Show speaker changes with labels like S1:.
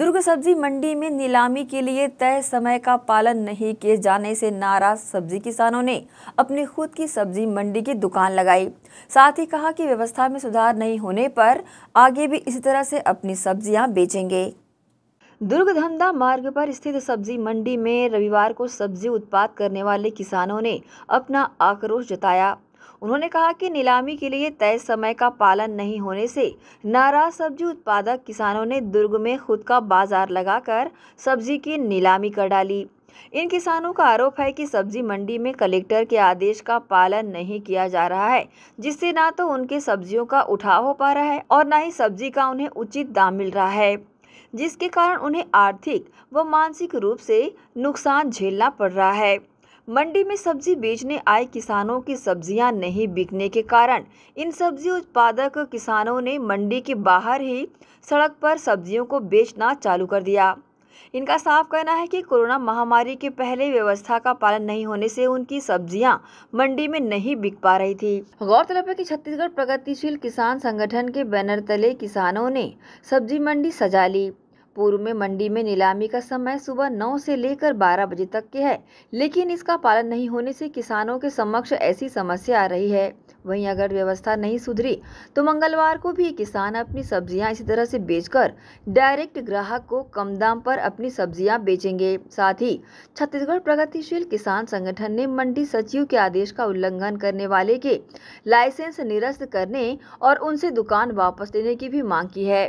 S1: दुर्ग सब्जी मंडी में नीलामी के लिए तय समय का पालन नहीं किए जाने से नाराज सब्जी किसानों ने अपनी खुद की सब्जी मंडी की दुकान लगाई साथ ही कहा कि व्यवस्था में सुधार नहीं होने पर आगे भी इसी तरह से अपनी सब्जियां बेचेंगे दुर्ग धंधा मार्ग पर स्थित सब्जी मंडी में रविवार को सब्जी उत्पाद करने वाले किसानों ने अपना आक्रोश जताया उन्होंने कहा कि नीलामी के लिए तय समय का पालन नहीं होने से नाराज सब्जी उत्पादक किसानों ने दुर्ग में खुद का बाजार लगाकर सब्जी की नीलामी कर डाली इन किसानों का आरोप है कि सब्जी मंडी में कलेक्टर के आदेश का पालन नहीं किया जा रहा है जिससे ना तो उनके सब्जियों का उठाव हो पा रहा है और ना ही सब्जी का उन्हें उचित दाम मिल रहा है जिसके कारण उन्हें आर्थिक व मानसिक रूप से नुकसान झेलना पड़ रहा है मंडी में सब्जी बेचने आए किसानों की सब्जियां नहीं बिकने के कारण इन सब्जी उत्पादक किसानों ने मंडी के बाहर ही सड़क पर सब्जियों को बेचना चालू कर दिया इनका साफ कहना है कि कोरोना महामारी के पहले व्यवस्था का पालन नहीं होने से उनकी सब्जियां मंडी में नहीं बिक पा रही थी गौरतलब है कि छत्तीसगढ़ प्रगतिशील किसान संगठन के बैनर तले किसानों ने सब्जी मंडी सजा ली पूर्व में मंडी में नीलामी का समय सुबह 9 से लेकर 12 बजे तक के है लेकिन इसका पालन नहीं होने से किसानों के समक्ष ऐसी समस्या आ रही है वहीं अगर व्यवस्था नहीं सुधरी तो मंगलवार को भी किसान अपनी सब्जियां इसी तरह से बेचकर डायरेक्ट ग्राहक को कम दाम पर अपनी सब्जियां बेचेंगे साथ ही छत्तीसगढ़ प्रगतिशील किसान संगठन ने मंडी सचिव के आदेश का उल्लंघन करने वाले के लाइसेंस निरस्त करने और उनसे दुकान वापस लेने की भी मांग की है